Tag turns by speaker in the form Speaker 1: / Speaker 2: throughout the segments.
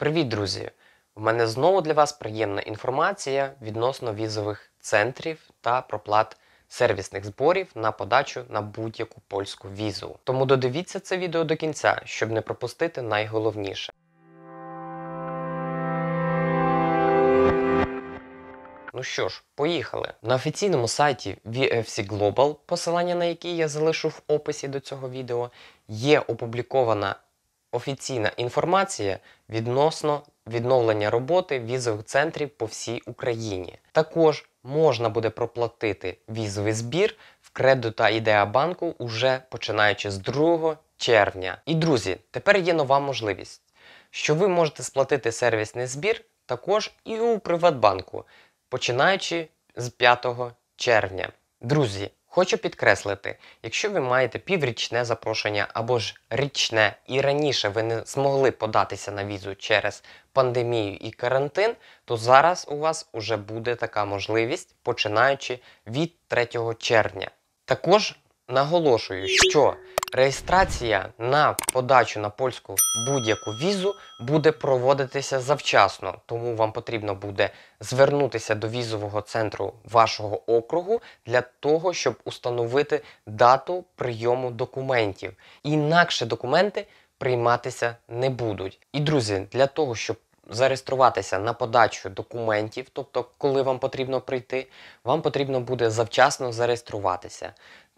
Speaker 1: Привіт, друзі! В мене знову для вас приємна інформація відносно візових центрів та проплат сервісних зборів на подачу на будь-яку польську візу. Тому додивіться це відео до кінця, щоб не пропустити найголовніше. Ну що ж, поїхали. На офіційному сайті VFC Global, посилання на який я залишу в описі до цього відео, є опублікована офіційна інформація відносно відновлення роботи візових центрів по всій Україні. Також можна буде проплатити візовий збір в кредита та ідеа банку уже починаючи з 2 червня. І друзі, тепер є нова можливість, що ви можете сплатити сервісний збір також і у Приватбанку, починаючи з 5 червня. Друзі. Хочу підкреслити, якщо ви маєте піврічне запрошення або ж річне і раніше ви не змогли податися на візу через пандемію і карантин, то зараз у вас уже буде така можливість, починаючи від 3 червня. Також наголошую, що Реєстрація на подачу на польську будь-яку візу буде проводитися завчасно, тому вам потрібно буде звернутися до візового центру вашого округу для того, щоб установити дату прийому документів. Інакше документи прийматися не будуть. І, друзі, для того, щоб Зареєструватися на подачу документів, тобто коли вам потрібно прийти, вам потрібно буде завчасно зареєструватися.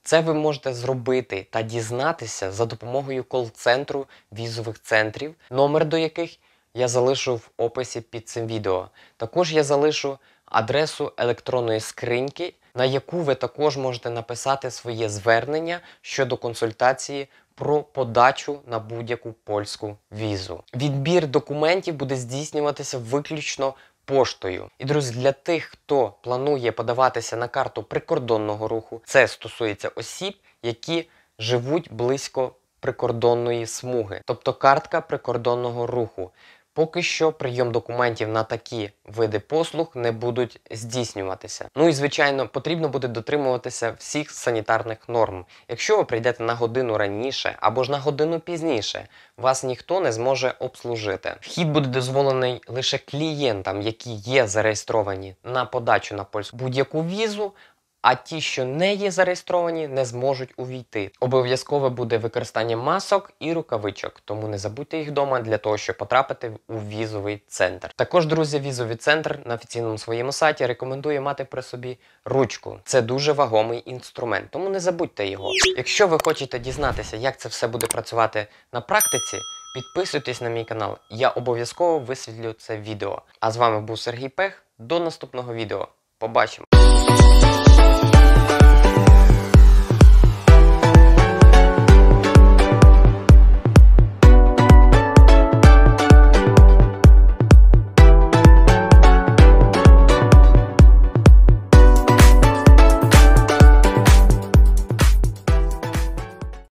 Speaker 1: Це ви можете зробити та дізнатися за допомогою кол-центру візових центрів, номер до яких я залишу в описі під цим відео. Також я залишу адресу електронної скриньки, на яку ви також можете написати своє звернення щодо консультації. Про подачу на будь-яку польську візу. Відбір документів буде здійснюватися виключно поштою. І, друзі, для тих, хто планує подаватися на карту прикордонного руху, це стосується осіб, які живуть близько прикордонної смуги, тобто картка прикордонного руху. Поки що прийом документів на такі види послуг не будуть здійснюватися. Ну і звичайно, потрібно буде дотримуватися всіх санітарних норм. Якщо ви прийдете на годину раніше або ж на годину пізніше, вас ніхто не зможе обслужити. Вхід буде дозволений лише клієнтам, які є зареєстровані на подачу на польську будь-яку візу а ті, що не є зареєстровані, не зможуть увійти. Обов'язкове буде використання масок і рукавичок, тому не забудьте їх вдома для того, щоб потрапити у візовий центр. Також, друзі, візовий центр на офіційному своєму сайті рекомендує мати при собі ручку. Це дуже вагомий інструмент, тому не забудьте його. Якщо ви хочете дізнатися, як це все буде працювати на практиці. Підписуйтесь на мій канал, я обов'язково висвітлю це відео. А з вами був Сергій Пех. До наступного відео. Побачимо!